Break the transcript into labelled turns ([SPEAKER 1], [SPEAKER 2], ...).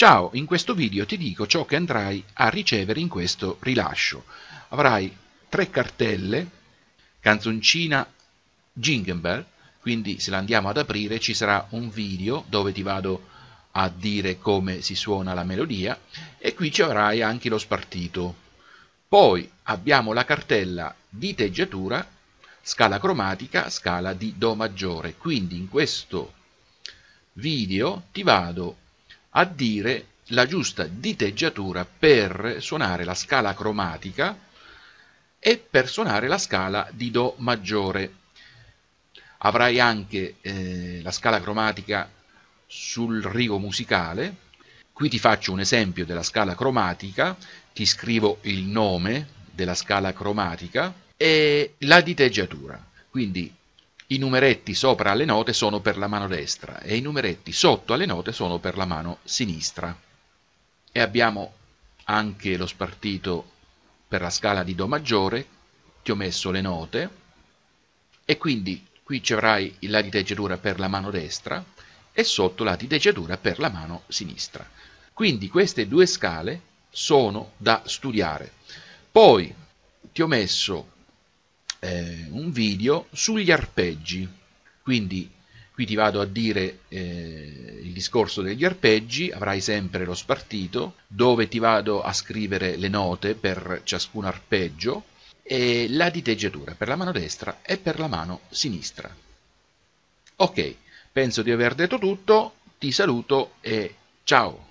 [SPEAKER 1] Ciao, in questo video ti dico ciò che andrai a ricevere in questo rilascio. Avrai tre cartelle, canzoncina Jingle quindi se la andiamo ad aprire ci sarà un video dove ti vado a dire come si suona la melodia e qui ci avrai anche lo spartito. Poi abbiamo la cartella diteggiatura, scala cromatica, scala di Do maggiore, quindi in questo video ti vado a dire la giusta diteggiatura per suonare la scala cromatica e per suonare la scala di Do maggiore. Avrai anche eh, la scala cromatica sul rigo musicale. Qui ti faccio un esempio della scala cromatica, ti scrivo il nome della scala cromatica e la diteggiatura. Quindi i numeretti sopra alle note sono per la mano destra e i numeretti sotto alle note sono per la mano sinistra. E abbiamo anche lo spartito per la scala di Do maggiore, ti ho messo le note, e quindi qui ci avrai la diteggiatura per la mano destra e sotto la diteggiatura per la mano sinistra. Quindi queste due scale sono da studiare. Poi ti ho messo eh, un video sugli arpeggi. Quindi qui ti vado a dire eh, il discorso degli arpeggi, avrai sempre lo spartito, dove ti vado a scrivere le note per ciascun arpeggio e la diteggiatura per la mano destra e per la mano sinistra. Ok, penso di aver detto tutto, ti saluto e ciao!